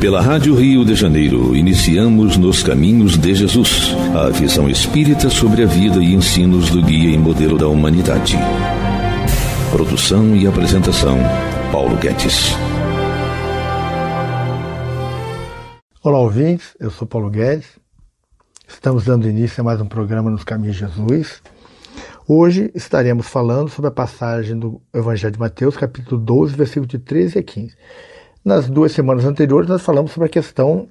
Pela Rádio Rio de Janeiro, iniciamos Nos Caminhos de Jesus, a visão espírita sobre a vida e ensinos do guia e modelo da humanidade. Produção e apresentação, Paulo Guedes. Olá, ouvintes, eu sou Paulo Guedes. Estamos dando início a mais um programa Nos Caminhos de Jesus. Hoje estaremos falando sobre a passagem do Evangelho de Mateus, capítulo 12, versículo de 13 a 15. Nas duas semanas anteriores, nós falamos sobre a questão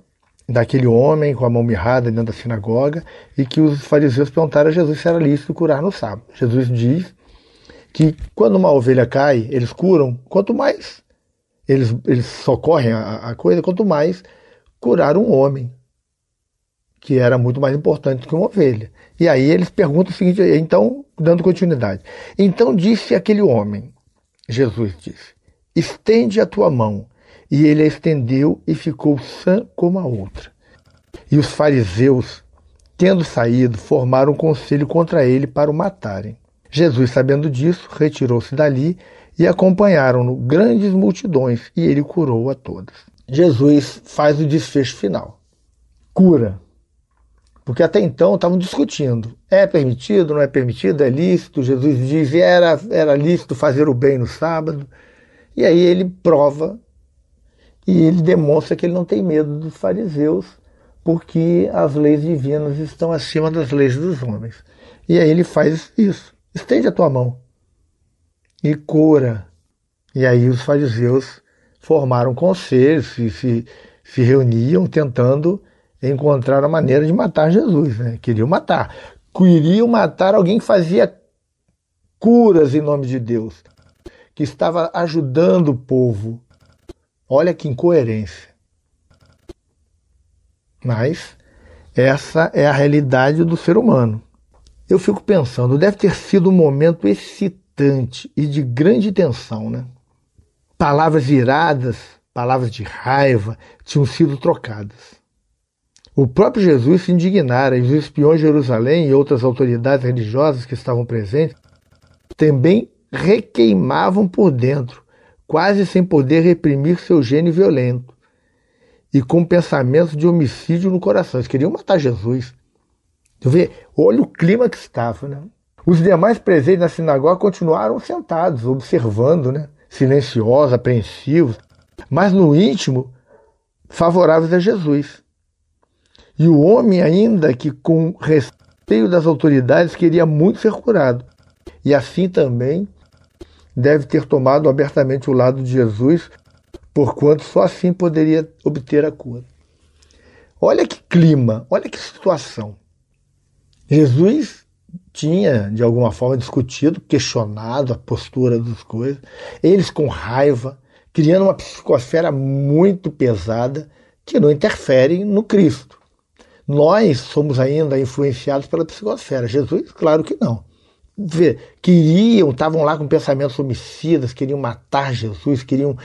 daquele homem com a mão mirrada dentro da sinagoga e que os fariseus perguntaram a Jesus se era lícito curar no sábado. Jesus diz que quando uma ovelha cai, eles curam, quanto mais eles, eles socorrem a, a coisa, quanto mais curar um homem, que era muito mais importante que uma ovelha. E aí eles perguntam o seguinte, então, dando continuidade. Então disse aquele homem, Jesus disse, estende a tua mão e ele a estendeu e ficou sã como a outra. E os fariseus, tendo saído, formaram um conselho contra ele para o matarem. Jesus, sabendo disso, retirou-se dali e acompanharam-no grandes multidões, e ele curou a todas. Jesus faz o desfecho final. Cura. Porque até então estavam discutindo. É permitido, não é permitido, é lícito. Jesus diz, era, era lícito fazer o bem no sábado. E aí ele prova e ele demonstra que ele não tem medo dos fariseus, porque as leis divinas estão acima das leis dos homens. E aí ele faz isso: estende a tua mão e cura. E aí os fariseus formaram conselhos, se, se, se reuniam tentando encontrar a maneira de matar Jesus. Né? Queriam matar. Queriam matar alguém que fazia curas em nome de Deus, que estava ajudando o povo. Olha que incoerência. Mas essa é a realidade do ser humano. Eu fico pensando, deve ter sido um momento excitante e de grande tensão, né? Palavras iradas, palavras de raiva tinham sido trocadas. O próprio Jesus se indignara e os espiões de Jerusalém e outras autoridades religiosas que estavam presentes também requeimavam por dentro quase sem poder reprimir seu gênio violento, e com pensamentos de homicídio no coração. Eles queriam matar Jesus. Tu vê, olha o clima que estava, né? Os demais presentes na sinagoga continuaram sentados, observando, né? silenciosos, apreensivos, mas no íntimo favoráveis a Jesus. E o homem, ainda que com respeito das autoridades, queria muito ser curado. E assim também deve ter tomado abertamente o lado de Jesus, porquanto só assim poderia obter a cura. Olha que clima, olha que situação. Jesus tinha, de alguma forma, discutido, questionado a postura das coisas, eles com raiva, criando uma psicosfera muito pesada que não interfere no Cristo. Nós somos ainda influenciados pela psicosfera, Jesus, claro que não queriam, estavam lá com pensamentos homicidas, queriam matar Jesus, queriam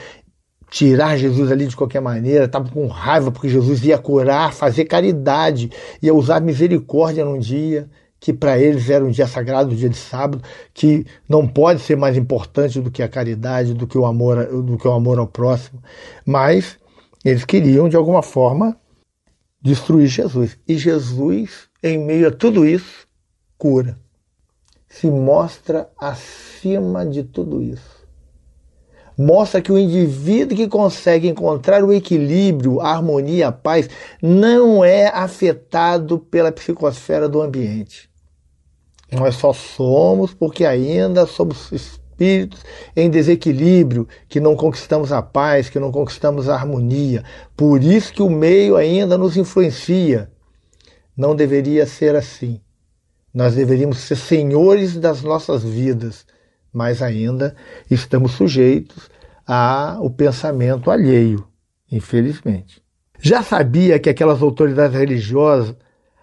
tirar Jesus ali de qualquer maneira, estavam com raiva porque Jesus ia curar, fazer caridade, ia usar misericórdia num dia que para eles era um dia sagrado, o um dia de sábado, que não pode ser mais importante do que a caridade, do que o amor, do que o amor ao próximo, mas eles queriam de alguma forma destruir Jesus. E Jesus, em meio a tudo isso, cura se mostra acima de tudo isso. Mostra que o indivíduo que consegue encontrar o equilíbrio, a harmonia, a paz, não é afetado pela psicosfera do ambiente. Nós só somos porque ainda somos espíritos em desequilíbrio, que não conquistamos a paz, que não conquistamos a harmonia. Por isso que o meio ainda nos influencia. Não deveria ser assim. Nós deveríamos ser senhores das nossas vidas, mas ainda estamos sujeitos ao pensamento alheio, infelizmente. Já sabia que aquelas autoridades religiosas,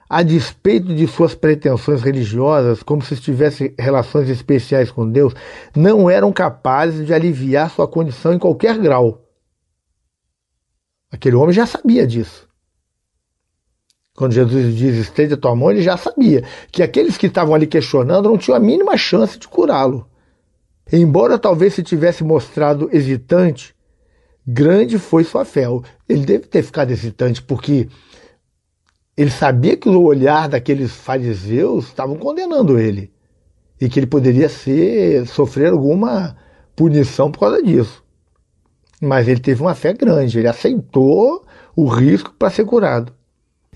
a despeito de suas pretensões religiosas, como se estivessem relações especiais com Deus, não eram capazes de aliviar sua condição em qualquer grau. Aquele homem já sabia disso. Quando Jesus diz, estende a tua mão, ele já sabia que aqueles que estavam ali questionando não tinham a mínima chance de curá-lo. Embora talvez se tivesse mostrado hesitante, grande foi sua fé. Ele deve ter ficado hesitante, porque ele sabia que o olhar daqueles fariseus estavam condenando ele e que ele poderia ser, sofrer alguma punição por causa disso. Mas ele teve uma fé grande, ele aceitou o risco para ser curado.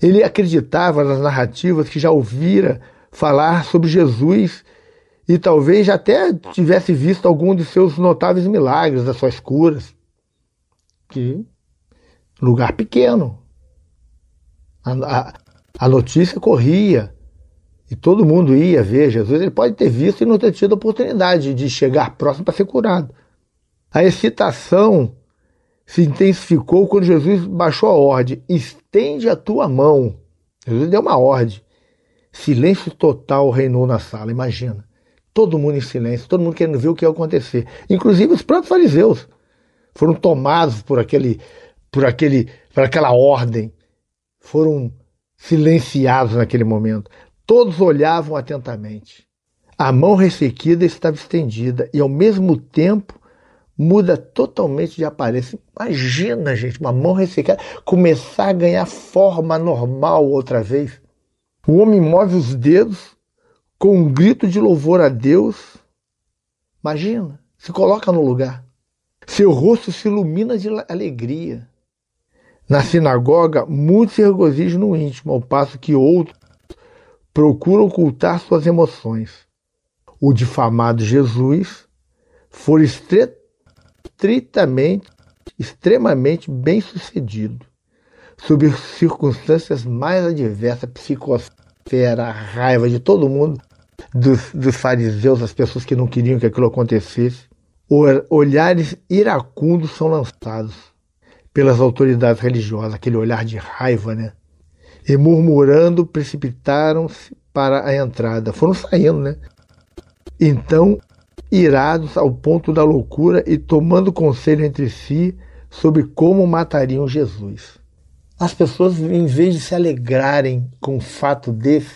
Ele acreditava nas narrativas que já ouvira falar sobre Jesus e talvez já até tivesse visto algum de seus notáveis milagres, das suas curas. Que lugar pequeno. A, a, a, notícia corria e todo mundo ia ver Jesus. Ele pode ter visto e não ter tido a oportunidade de chegar próximo para ser curado. A excitação se intensificou quando Jesus baixou a ordem: estende a tua mão. Jesus deu uma ordem. Silêncio total reinou na sala, imagina. Todo mundo em silêncio, todo mundo querendo ver o que ia acontecer. Inclusive os próprios fariseus foram tomados por aquele, por aquele, por aquela ordem, foram silenciados naquele momento. Todos olhavam atentamente. A mão ressequida estava estendida e ao mesmo tempo muda totalmente de aparência. Imagina, gente, uma mão ressecada começar a ganhar forma normal outra vez. O homem move os dedos com um grito de louvor a Deus. Imagina, se coloca no lugar. Seu rosto se ilumina de alegria. Na sinagoga, muitos se regozijam no íntimo, ao passo que outros procuram ocultar suas emoções. O difamado Jesus foi estreito estritamente, extremamente bem sucedido, sob circunstâncias mais adversas, psicosfera, raiva de todo mundo, dos, dos fariseus, as pessoas que não queriam que aquilo acontecesse. Olhares iracundos são lançados pelas autoridades religiosas, aquele olhar de raiva, né? E murmurando, precipitaram-se para a entrada. Foram saindo, né? Então irados ao ponto da loucura e tomando conselho entre si sobre como matariam Jesus. As pessoas, em vez de se alegrarem com o fato desse,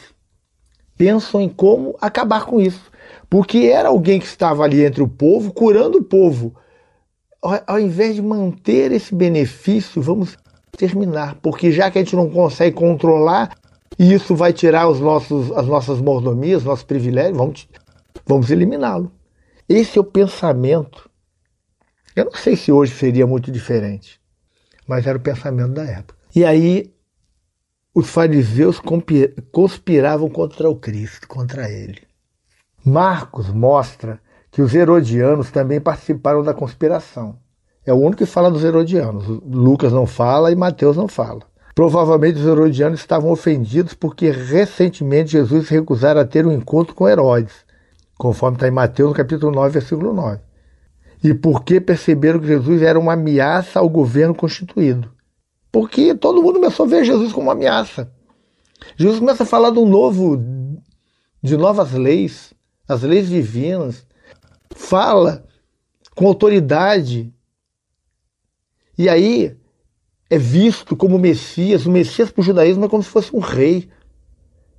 pensam em como acabar com isso. Porque era alguém que estava ali entre o povo, curando o povo. Ao, invés de manter esse benefício, vamos terminar. Porque já que a gente não consegue controlar, e isso vai tirar os nossos, as nossas mordomias, nossos privilégios, vamos, vamos eliminá-lo. Esse é o pensamento. Eu não sei se hoje seria muito diferente, mas era o pensamento da época. E aí os fariseus conspiravam contra o Cristo, contra ele. Marcos mostra que os herodianos também participaram da conspiração. É o único que fala dos herodianos. Lucas não fala e Mateus não fala. Provavelmente os herodianos estavam ofendidos porque recentemente Jesus recusara ter um encontro com Herodes, conforme está em Mateus no capítulo 9, versículo 9. E porque perceberam que Jesus era uma ameaça ao governo constituído. Porque todo mundo começou a ver Jesus como uma ameaça. Jesus começa a falar de um novo, de novas leis, as leis divinas. Fala com autoridade. E aí é visto como Messias. O Messias para o judaísmo é como se fosse um rei.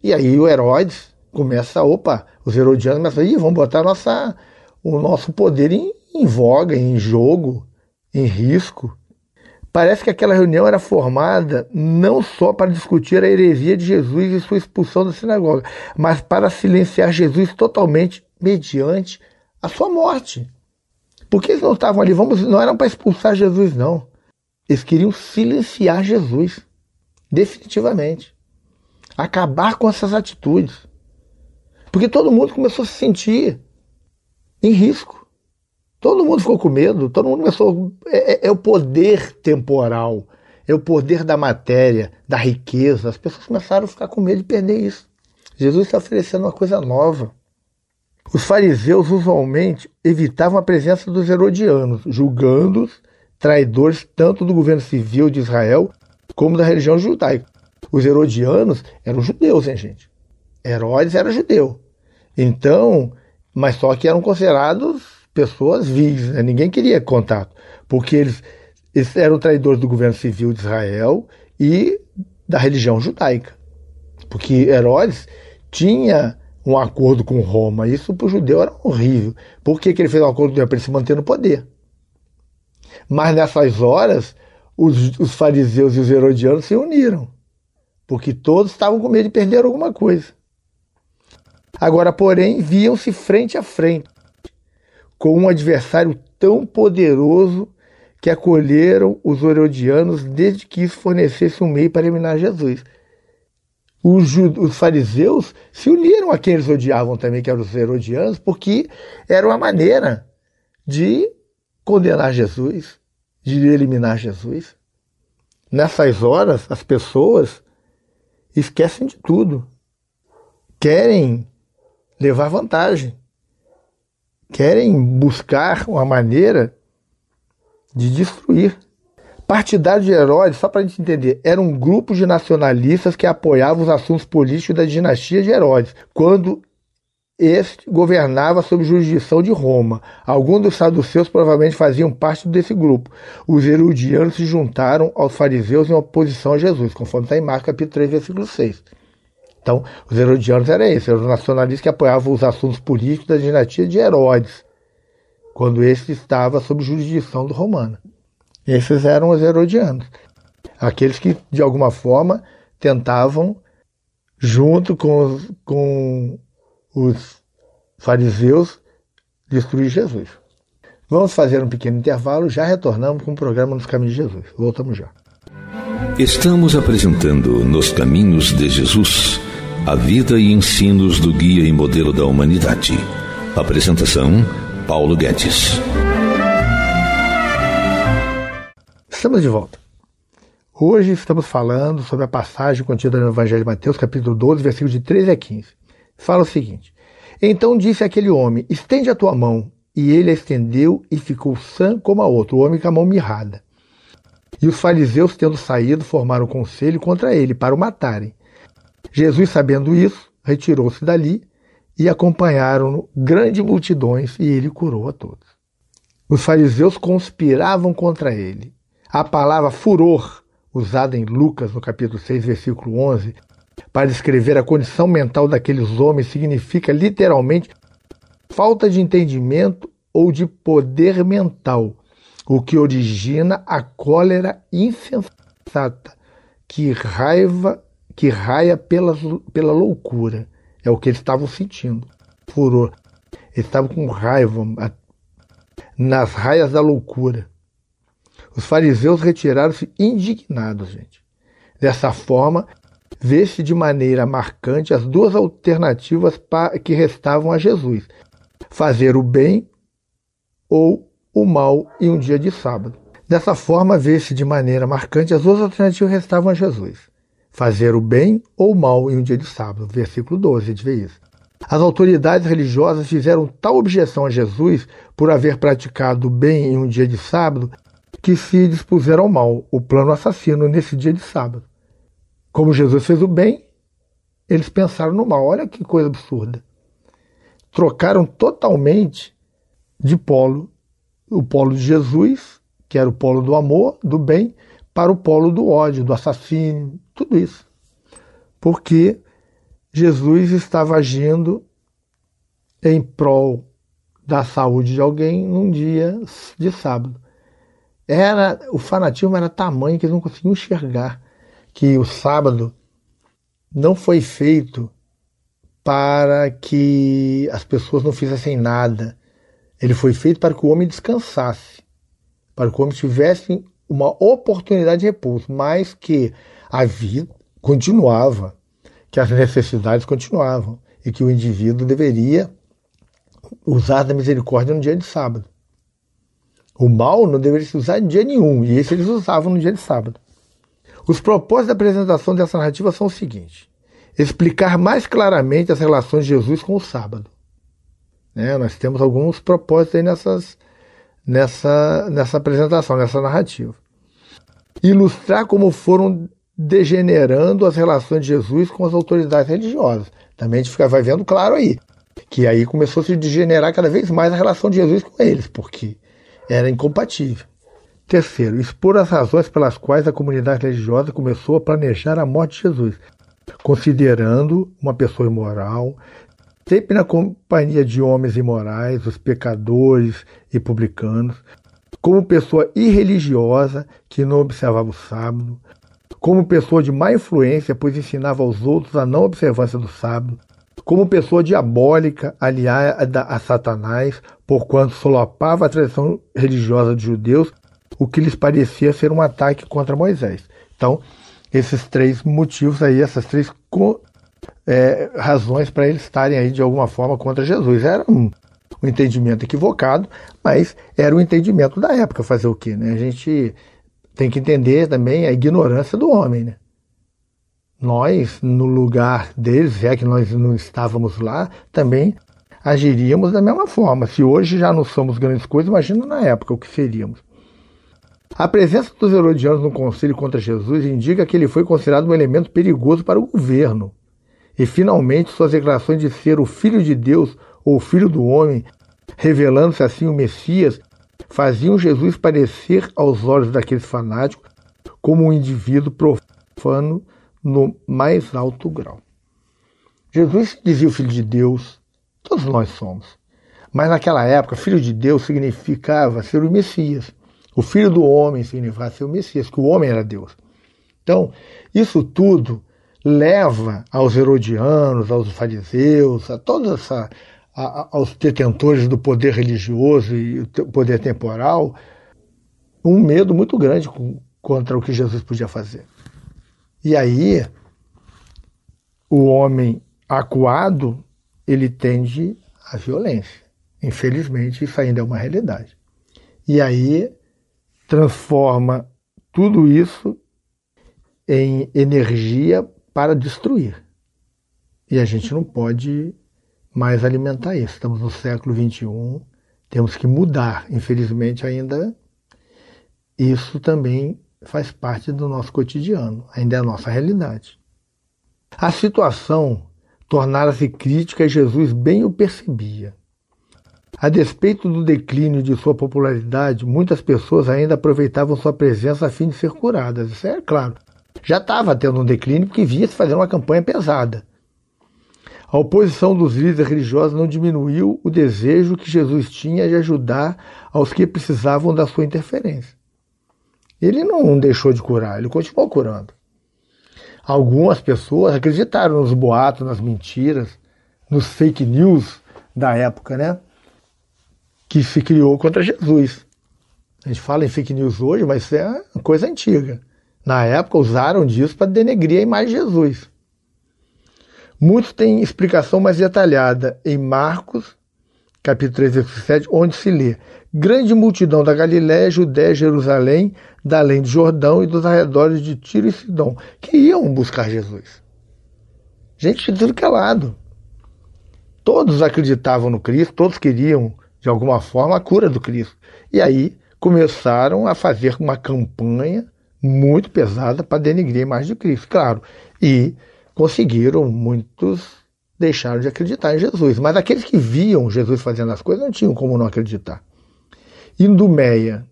E aí o Herodes começa, opa, os herodianos começam, Ih, vamos botar nossa, o nosso poder em, em voga, em jogo, em risco. Parece que aquela reunião era formada não só para discutir a heresia de Jesus e sua expulsão da sinagoga, mas para silenciar Jesus totalmente mediante a sua morte. Por que eles não estavam ali? Vamos, não eram para expulsar Jesus, não. Eles queriam silenciar Jesus, definitivamente. Acabar com essas atitudes. Porque todo mundo começou a se sentir em risco. Todo mundo ficou com medo, todo mundo começou. É, é, é o poder temporal, é o poder da matéria, da riqueza. As pessoas começaram a ficar com medo de perder isso. Jesus está oferecendo uma coisa nova. Os fariseus usualmente evitavam a presença dos herodianos, julgando-os traidores tanto do governo civil de Israel como da religião judaica. Os herodianos eram judeus, hein, gente? Herodes era judeu. Então, mas só que eram considerados pessoas vis, né? ninguém queria contato, porque eles, eles eram traidores do governo civil de Israel e da religião judaica. Porque Herodes tinha um acordo com Roma, isso para o judeu era horrível. Por que, que ele fez um acordo com Para ele se manter no poder. Mas nessas horas, os, os fariseus e os herodianos se uniram, porque todos estavam com medo de perder alguma coisa. Agora, porém, viam-se frente a frente com um adversário tão poderoso que acolheram os herodianos desde que isso fornecesse um meio para eliminar Jesus. Os, os, fariseus se uniram a quem eles odiavam também, que eram os herodianos, porque era uma maneira de condenar Jesus, de eliminar Jesus. Nessas horas, as pessoas esquecem de tudo. Querem levar vantagem. Querem buscar uma maneira de destruir. Partidário de Herodes, só para a gente entender, era um grupo de nacionalistas que apoiava os assuntos políticos da dinastia de Herodes, quando este governava sob jurisdição de Roma. Alguns dos saduceus provavelmente faziam parte desse grupo. Os herodianos se juntaram aos fariseus em oposição a Jesus, conforme está em Marcos capítulo 3, versículo 6. Então, os herodianos eram esses, eram os nacionalistas que apoiavam os assuntos políticos da dinastia de Herodes, quando este estava sob jurisdição do romano. Esses eram os herodianos, aqueles que, de alguma forma, tentavam, junto com os, com os fariseus, destruir Jesus. Vamos fazer um pequeno intervalo, já retornamos com o programa Nos Caminhos de Jesus. Voltamos já. Estamos apresentando Nos Caminhos de Jesus a vida e ensinos do guia e modelo da humanidade. Apresentação: Paulo Guedes. Estamos de volta. Hoje estamos falando sobre a passagem contida no Evangelho de Mateus, capítulo 12, versículos de 13 a 15. Fala o seguinte: Então disse aquele homem: Estende a tua mão. E ele a estendeu e ficou sã como a outra, o homem com a mão mirrada. E os fariseus, tendo saído, formaram um conselho contra ele, para o matarem. Jesus, sabendo isso, retirou-se dali e acompanharam-no grandes multidões e ele curou a todos. Os fariseus conspiravam contra ele. A palavra furor, usada em Lucas no capítulo 6, versículo 11, para descrever a condição mental daqueles homens, significa literalmente falta de entendimento ou de poder mental, o que origina a cólera insensata que raiva que raia pela, pela loucura. É o que eles estavam sentindo. Furor. Eles estavam com raiva nas raias da loucura. Os fariseus retiraram-se indignados, gente. Dessa forma, vê-se de maneira marcante as duas alternativas que restavam a Jesus: fazer o bem ou o mal em um dia de sábado. Dessa forma, vê-se de maneira marcante as duas alternativas que restavam a Jesus: fazer o bem ou o mal em um dia de sábado. Versículo 12, a gente vê isso. As autoridades religiosas fizeram tal objeção a Jesus por haver praticado o bem em um dia de sábado que se dispuseram ao mal, o plano assassino, nesse dia de sábado. Como Jesus fez o bem, eles pensaram no mal. Olha que coisa absurda. Trocaram totalmente de polo o polo de Jesus, que era o polo do amor, do bem, para o polo do ódio, do assassino, tudo isso. Porque Jesus estava agindo em prol da saúde de alguém num dia de sábado. Era o fanatismo era tamanho que eles não conseguiam enxergar que o sábado não foi feito para que as pessoas não fizessem nada. Ele foi feito para que o homem descansasse, para que o homem tivesse uma oportunidade de repouso, mas que a vida continuava, que as necessidades continuavam e que o indivíduo deveria usar da misericórdia no dia de sábado. O mal não deveria se usar em dia nenhum, e esse eles usavam no dia de sábado. Os propósitos da apresentação dessa narrativa são os seguintes: explicar mais claramente as relações de Jesus com o sábado. Né? Nós temos alguns propósitos aí nessas nessa, nessa apresentação, nessa narrativa. Ilustrar como foram degenerando as relações de Jesus com as autoridades religiosas. Também a gente fica, vai vendo claro aí, que aí começou a se degenerar cada vez mais a relação de Jesus com eles, porque era incompatível. Terceiro, expor as razões pelas quais a comunidade religiosa começou a planejar a morte de Jesus, considerando uma pessoa imoral, sempre na companhia de homens imorais, os pecadores e publicanos, como pessoa irreligiosa que não observava o sábado, como pessoa de má influência, pois ensinava aos outros a não observância do sábado, como pessoa diabólica aliada a Satanás, porquanto solapava a tradição religiosa dos judeus, o que lhes parecia ser um ataque contra Moisés. Então, esses três motivos aí, essas três é, razões para eles estarem aí de alguma forma contra Jesus. Era um, um entendimento equivocado, mas era o um entendimento da época fazer o quê? Né? A gente tem que entender também a ignorância do homem. Né? Nós, no lugar deles, é que nós não estávamos lá, também agiríamos da mesma forma. Se hoje já não somos grandes coisas, imagina na época o que seríamos. A presença dos herodianos no concílio contra Jesus indica que ele foi considerado um elemento perigoso para o governo e finalmente suas declarações de ser o Filho de Deus ou o Filho do Homem, revelando-se assim o Messias, faziam Jesus parecer aos olhos daqueles fanáticos como um indivíduo profano no mais alto grau. Jesus dizia o Filho de Deus, todos nós somos. Mas naquela época, Filho de Deus significava ser o Messias. O Filho do Homem significava ser o Messias, que o homem era Deus. Então, isso tudo leva aos herodianos, aos fariseus, a toda essa a, aos detentores do poder religioso e poder temporal um medo muito grande com, contra o que Jesus podia fazer. E aí o homem acuado ele tende à violência. Infelizmente isso ainda é uma realidade. E aí transforma tudo isso em energia para destruir. E a gente não pode mais alimentar isso. Estamos no século XXI, temos que mudar. Infelizmente, ainda isso também faz parte do nosso cotidiano, ainda é a nossa realidade. A situação tornara-se crítica e Jesus bem o percebia. A despeito do declínio de sua popularidade, muitas pessoas ainda aproveitavam sua presença a fim de ser curadas. Isso é claro. Já estava tendo um declínio porque vinha-se fazendo uma campanha pesada. A oposição dos líderes religiosos não diminuiu o desejo que Jesus tinha de ajudar aos que precisavam da sua interferência. Ele não deixou de curar, ele continuou curando. Algumas pessoas acreditaram nos boatos, nas mentiras, nos fake news da época, né? Que se criou contra Jesus. A gente fala em fake news hoje, mas isso é coisa antiga na época, usaram disso para denegrir a imagem de Jesus. Muitos têm explicação mais detalhada em Marcos, capítulo 3, versículo 7, onde se lê: Grande multidão da Galiléia, Judéia, Jerusalém, da além do Jordão e dos arredores de Tiro e Sidom, que iam buscar Jesus. Gente de tudo que é lado. Todos acreditavam no Cristo, todos queriam, de alguma forma, a cura do Cristo. E aí começaram a fazer uma campanha muito pesada para denegrir a imagem de Cristo, claro. E conseguiram, muitos deixaram de acreditar em Jesus. Mas aqueles que viam Jesus fazendo as coisas não tinham como não acreditar. Indumeia.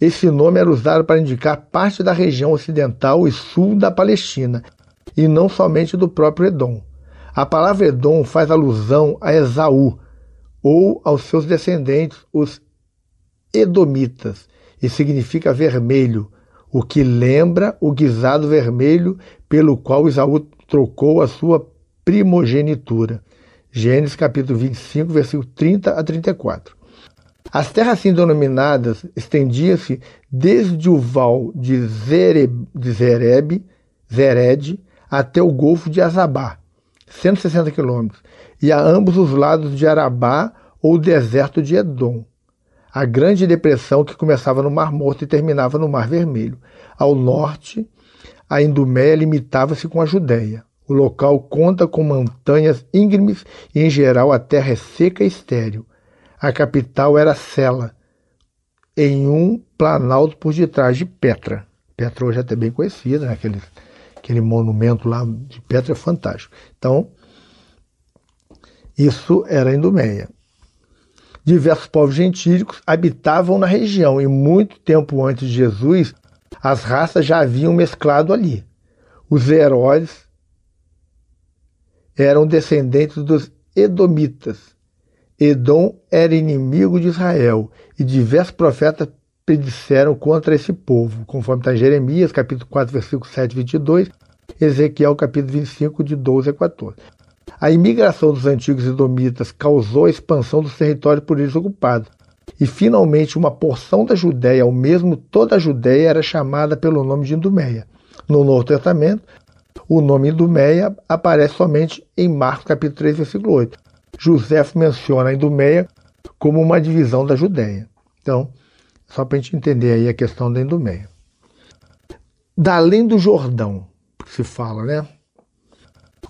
Esse nome era usado para indicar parte da região ocidental e sul da Palestina, e não somente do próprio Edom. A palavra Edom faz alusão a Esaú, ou aos seus descendentes, os Edomitas, e significa vermelho, o que lembra o guisado vermelho pelo qual Isaú trocou a sua primogenitura. Gênesis capítulo 25, versículo 30 a 34. As terras assim denominadas estendiam-se desde o val de Zereb, de Zereb, Zered até o Golfo de Azabá, 160 quilômetros, e a ambos os lados de Arabá ou deserto de Edom, a Grande Depressão que começava no Mar Morto e terminava no Mar Vermelho. Ao norte, a Induméia limitava-se com a Judéia. O local conta com montanhas íngremes e, em geral, a terra é seca e estéril. A capital era Sela, em um planalto por detrás de Petra. Petra hoje é até bem conhecida, né? aquele, aquele monumento lá de Petra é fantástico. Então, isso era a Induméia diversos povos gentílicos habitavam na região e muito tempo antes de Jesus, as raças já haviam mesclado ali. Os heróis eram descendentes dos Edomitas. Edom era inimigo de Israel e diversos profetas predisseram contra esse povo, conforme está em Jeremias, capítulo 4, versículo 7 e 22, Ezequiel, capítulo 25, de 12 a 14. A imigração dos antigos edomitas causou a expansão dos territórios por eles ocupados. E finalmente, uma porção da Judéia, ou mesmo toda a Judéia, era chamada pelo nome de Indumeia. No Novo Testamento, o nome Indumeia aparece somente em Marcos capítulo 3, versículo 8. José menciona a Indumeia como uma divisão da Judéia. Então, só para a gente entender aí a questão da Indumeia. Da além do Jordão, que se fala, né?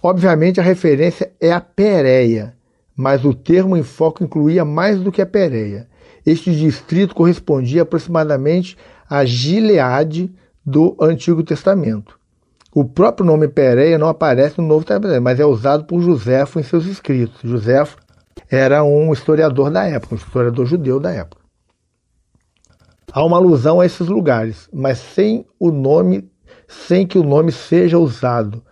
Obviamente a referência é a Pérea, mas o termo em foco incluía mais do que a Pérea. Este distrito correspondia aproximadamente a Gileade do Antigo Testamento. O próprio nome Pérea não aparece no Novo Testamento, mas é usado por Joséfo em seus escritos. Joséfo era um historiador da época, um historiador judeu da época. Há uma alusão a esses lugares, mas sem o nome, sem que o nome seja usado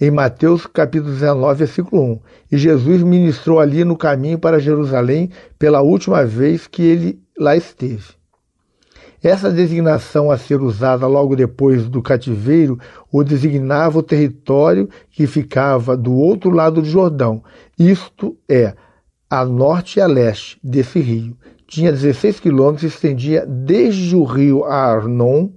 em Mateus capítulo 19, versículo 1. E Jesus ministrou ali no caminho para Jerusalém pela última vez que ele lá esteve. Essa designação a ser usada logo depois do cativeiro o designava o território que ficava do outro lado do Jordão, isto é, a norte e a leste desse rio. Tinha 16 quilômetros e estendia desde o rio Arnon,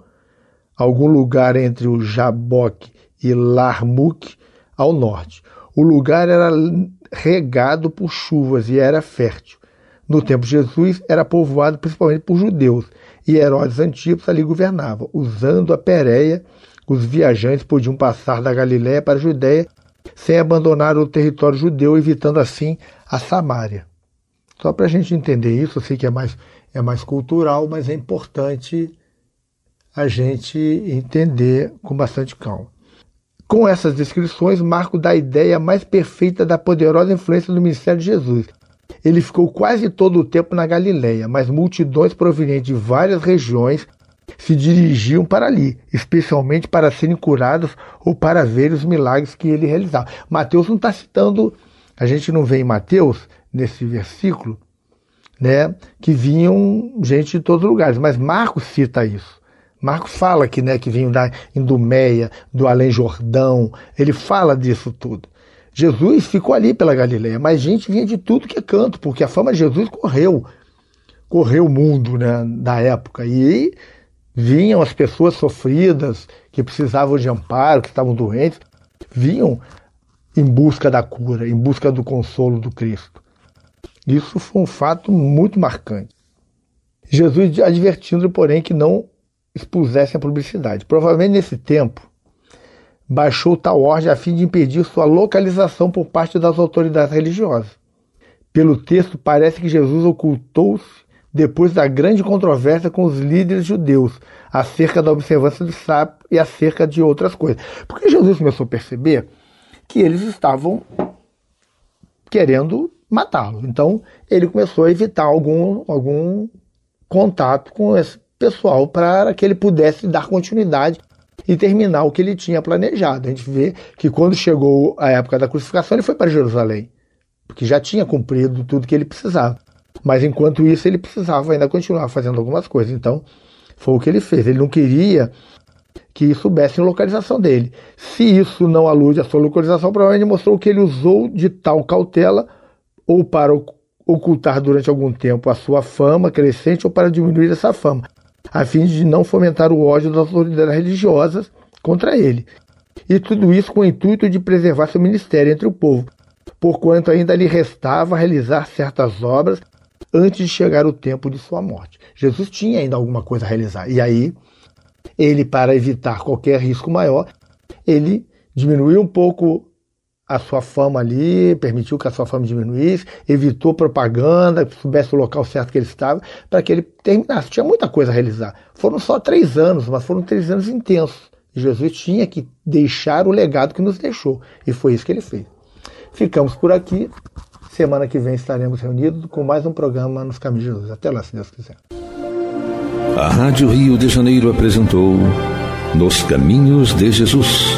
algum lugar entre o Jaboque e Larmuc ao norte. O lugar era regado por chuvas e era fértil. No tempo de Jesus, era povoado principalmente por judeus, e Herodes Antipas ali governava. Usando a Pérea, os viajantes podiam passar da Galiléia para a Judéia sem abandonar o território judeu, evitando assim a Samária. Só para a gente entender isso, eu sei que é mais, é mais cultural, mas é importante a gente entender com bastante calma. Com essas descrições, Marco dá a ideia mais perfeita da poderosa influência do ministério de Jesus. Ele ficou quase todo o tempo na Galileia, mas multidões provenientes de várias regiões se dirigiam para ali, especialmente para serem curados ou para ver os milagres que ele realizava. Mateus não está citando, a gente não vê em Mateus, nesse versículo, né, que vinham gente de todos os lugares, mas Marcos cita isso. Marco fala que, né, que vinham da Indumeia, do Além Jordão, ele fala disso tudo. Jesus ficou ali pela Galileia, mas gente vinha de tudo que é canto, porque a fama de Jesus correu, correu o mundo né, da época. E vinham as pessoas sofridas, que precisavam de amparo, que estavam doentes, vinham em busca da cura, em busca do consolo do Cristo. Isso foi um fato muito marcante. Jesus advertindo, porém, que não expusessem a publicidade. Provavelmente nesse tempo baixou tal ordem a fim de impedir sua localização por parte das autoridades religiosas. Pelo texto, parece que Jesus ocultou-se depois da grande controvérsia com os líderes judeus acerca da observância do sábado e acerca de outras coisas. Porque Jesus começou a perceber que eles estavam querendo matá-lo. Então, ele começou a evitar algum, algum contato com esse pessoal para que ele pudesse dar continuidade e terminar o que ele tinha planejado. A gente vê que quando chegou a época da crucificação, ele foi para Jerusalém, porque já tinha cumprido tudo que ele precisava. Mas enquanto isso, ele precisava ainda continuar fazendo algumas coisas. Então, foi o que ele fez. Ele não queria que soubessem a localização dele. Se isso não alude à sua localização, provavelmente mostrou que ele usou de tal cautela ou para ocultar durante algum tempo a sua fama crescente ou para diminuir essa fama a fim de não fomentar o ódio das autoridades religiosas contra ele. E tudo isso com o intuito de preservar seu ministério entre o povo, porquanto ainda lhe restava realizar certas obras antes de chegar o tempo de sua morte. Jesus tinha ainda alguma coisa a realizar. E aí, ele, para evitar qualquer risco maior, ele diminuiu um pouco a sua fama ali, permitiu que a sua fama diminuísse, evitou propaganda, soubesse o local certo que ele estava, para que ele terminasse. Tinha muita coisa a realizar. Foram só três anos, mas foram três anos intensos. Jesus tinha que deixar o legado que nos deixou, e foi isso que ele fez. Ficamos por aqui. Semana que vem estaremos reunidos com mais um programa nos Caminhos de Jesus. Até lá, se Deus quiser. A Rádio Rio de Janeiro apresentou Nos Caminhos de Jesus